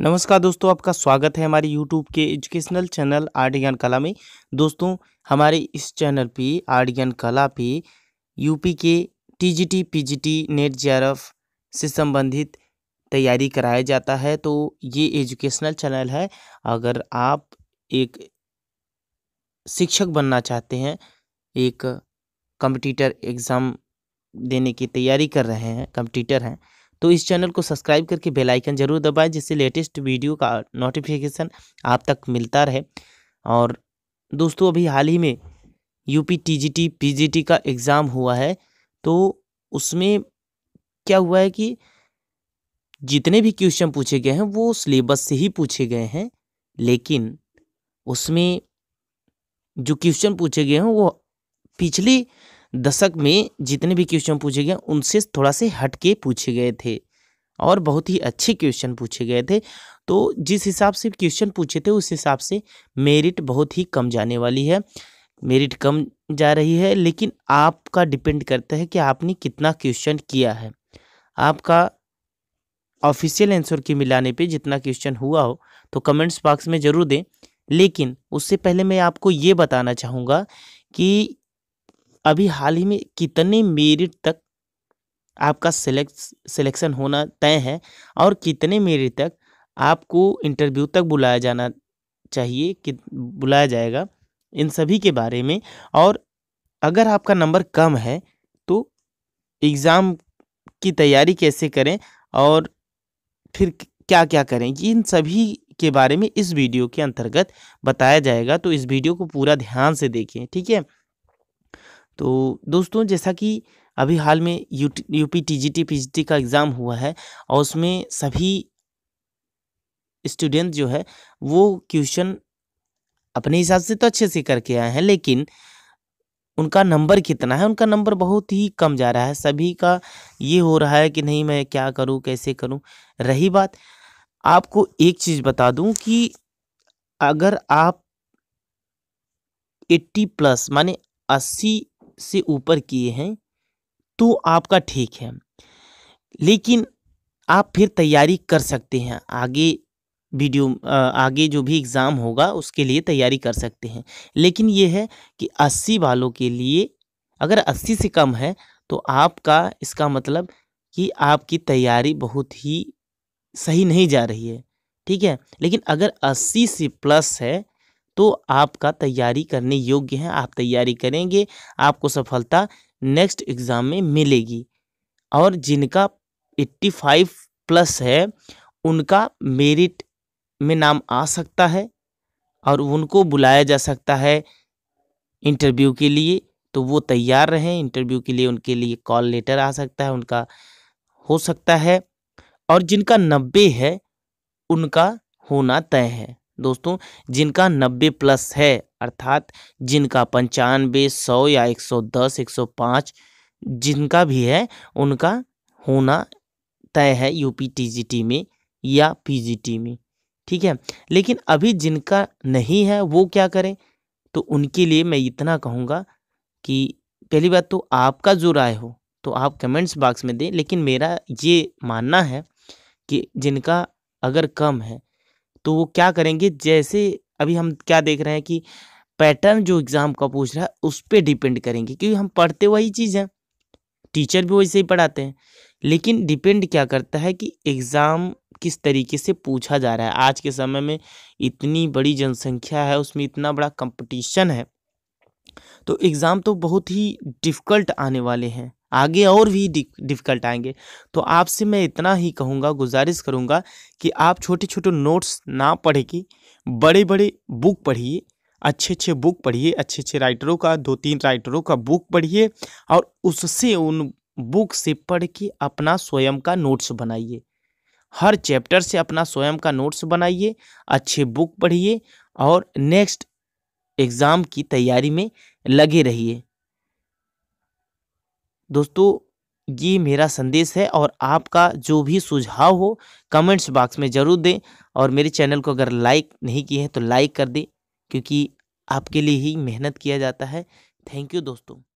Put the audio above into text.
नमस्कार दोस्तों आपका स्वागत है हमारे यूट्यूब के एजुकेशनल चैनल आर्ट ज्ञान कला में दोस्तों हमारे इस चैनल पे आर्ट ज्ञान कला पे यूपी के टीजीटी पीजीटी नेट जेआरएफ से संबंधित तैयारी कराया जाता है तो ये एजुकेशनल चैनल है अगर आप एक शिक्षक बनना चाहते हैं एक कंपटीटर एग्ज़ाम देने की तैयारी कर रहे हैं कंपटीटर हैं तो इस चैनल को सब्सक्राइब करके बेल आइकन जरूर दबाएं जिससे लेटेस्ट वीडियो का नोटिफिकेशन आप तक मिलता रहे और दोस्तों अभी हाल ही में यूपी टीजीटी पीजीटी का एग्ज़ाम हुआ है तो उसमें क्या हुआ है कि जितने भी क्वेश्चन पूछे गए हैं वो सिलेबस से ही पूछे गए हैं लेकिन उसमें जो क्वेश्चन पूछे गए हैं वो पिछली दशक में जितने भी क्वेश्चन पूछे गए उनसे थोड़ा से हट के पूछे गए थे और बहुत ही अच्छे क्वेश्चन पूछे गए थे तो जिस हिसाब से क्वेश्चन पूछे थे उस हिसाब से मेरिट बहुत ही कम जाने वाली है मेरिट कम जा रही है लेकिन आपका डिपेंड करता है कि आपने कितना क्वेश्चन किया है आपका ऑफिशियल आंसर के मिलाने पे जितना क्वेश्चन हुआ हो तो कमेंट्स बॉक्स में ज़रूर दें लेकिन उससे पहले मैं आपको ये बताना चाहूँगा कि अभी हाल ही में कितने मेरिट तक आपका सिलेक्ट सिलेक्शन होना तय है और कितने मेरिट तक आपको इंटरव्यू तक बुलाया जाना चाहिए कि बुलाया जाएगा इन सभी के बारे में और अगर आपका नंबर कम है तो एग्ज़ाम की तैयारी कैसे करें और फिर क्या क्या करें इन सभी के बारे में इस वीडियो के अंतर्गत बताया जाएगा तो इस वीडियो को पूरा ध्यान से देखें ठीक है तो दोस्तों जैसा कि अभी हाल में यू पी जी पीजीटी का एग्ज़ाम हुआ है और उसमें सभी स्टूडेंट जो है वो क्वेश्चन अपने हिसाब से तो अच्छे से करके आए हैं लेकिन उनका नंबर कितना है उनका नंबर बहुत ही कम जा रहा है सभी का ये हो रहा है कि नहीं मैं क्या करूं कैसे करूं रही बात आपको एक चीज़ बता दूं कि अगर आप 80 प्लस माने अस्सी से ऊपर किए हैं तो आपका ठीक है लेकिन आप फिर तैयारी कर सकते हैं आगे वीडियो आगे जो भी एग्ज़ाम होगा उसके लिए तैयारी कर सकते हैं लेकिन ये है कि 80 वालों के लिए अगर 80 से कम है तो आपका इसका मतलब कि आपकी तैयारी बहुत ही सही नहीं जा रही है ठीक है लेकिन अगर 80 से प्लस है तो आपका तैयारी करने योग्य हैं आप तैयारी करेंगे आपको सफलता नेक्स्ट एग्ज़ाम में मिलेगी और जिनका 85 प्लस है उनका मेरिट में नाम आ सकता है और उनको बुलाया जा सकता है इंटरव्यू के लिए तो वो तैयार रहें इंटरव्यू के लिए उनके लिए कॉल लेटर आ सकता है उनका हो सकता है और जिनका नब्बे है उनका होना तय है दोस्तों जिनका 90 प्लस है अर्थात जिनका पंचानवे सौ या 110 105 जिनका भी है उनका होना तय है यूपी टीजीटी में या पीजीटी में ठीक है लेकिन अभी जिनका नहीं है वो क्या करें तो उनके लिए मैं इतना कहूँगा कि पहली बात तो आपका जो राय हो तो आप कमेंट्स बॉक्स में दें लेकिन मेरा ये मानना है कि जिनका अगर कम है तो वो क्या करेंगे जैसे अभी हम क्या देख रहे हैं कि पैटर्न जो एग्ज़ाम का पूछ रहा है उस पर डिपेंड करेंगे क्योंकि हम पढ़ते वही चीज़ हैं टीचर भी वैसे ही पढ़ाते हैं लेकिन डिपेंड क्या करता है कि एग्ज़ाम किस तरीके से पूछा जा रहा है आज के समय में इतनी बड़ी जनसंख्या है उसमें इतना बड़ा कंपटीशन है तो एग्ज़ाम तो बहुत ही डिफ़िकल्ट आने वाले हैं आगे और भी डिफ़िकल्ट आएंगे तो आपसे मैं इतना ही कहूँगा गुजारिश करूँगा कि आप छोटे छोटे नोट्स ना पढ़े कि बड़े बड़े बुक पढ़िए अच्छे अच्छे बुक पढ़िए अच्छे अच्छे राइटरों का दो तीन राइटरों का बुक पढ़िए और उससे उन बुक से पढ़ के अपना स्वयं का नोट्स बनाइए हर चैप्टर से अपना स्वयं का नोट्स बनाइए अच्छे बुक पढ़िए और नेक्स्ट एग्ज़ाम की तैयारी में लगे रहिए दोस्तों ये मेरा संदेश है और आपका जो भी सुझाव हो कमेंट्स बॉक्स में ज़रूर दें और मेरे चैनल को अगर लाइक नहीं किए हैं तो लाइक कर दें क्योंकि आपके लिए ही मेहनत किया जाता है थैंक यू दोस्तों